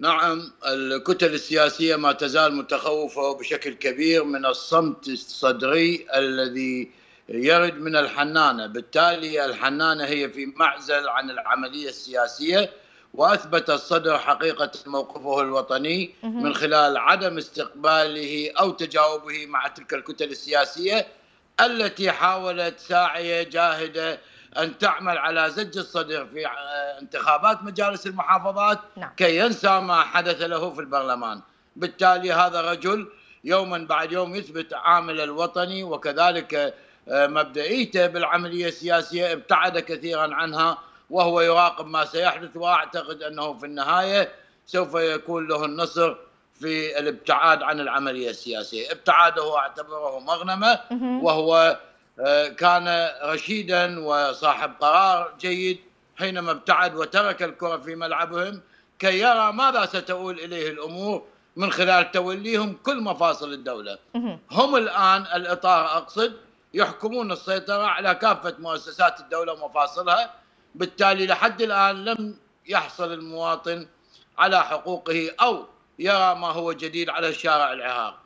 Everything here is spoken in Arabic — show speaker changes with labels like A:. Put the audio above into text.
A: نعم الكتل السياسيه ما تزال متخوفه بشكل كبير من الصمت الصدري الذي يرد من الحنانه، بالتالي الحنانه هي في معزل عن العمليه السياسيه واثبت الصدر حقيقه موقفه الوطني من خلال عدم استقباله او تجاوبه مع تلك الكتل السياسيه التي حاولت ساعيه جاهده ان تعمل على زج الصدر في آه، انتخابات مجالس المحافظات نعم. كي ينسى ما حدث له في البرلمان بالتالي هذا رجل يوما بعد يوم يثبت عامل الوطني وكذلك آه، مبدئيته بالعمليه السياسيه ابتعد كثيرا عنها وهو يراقب ما سيحدث واعتقد انه في النهايه سوف يكون له النصر في الابتعاد عن العمليه السياسيه، ابتعاده اعتبره مغنمه وهو كان رشيدا وصاحب قرار جيد حينما ابتعد وترك الكرة في ملعبهم كي يرى ماذا ستؤول إليه الأمور من خلال توليهم كل مفاصل الدولة هم الآن الإطار أقصد يحكمون السيطرة على كافة مؤسسات الدولة ومفاصلها بالتالي لحد الآن لم يحصل المواطن على حقوقه أو يرى ما هو جديد على الشارع العراقي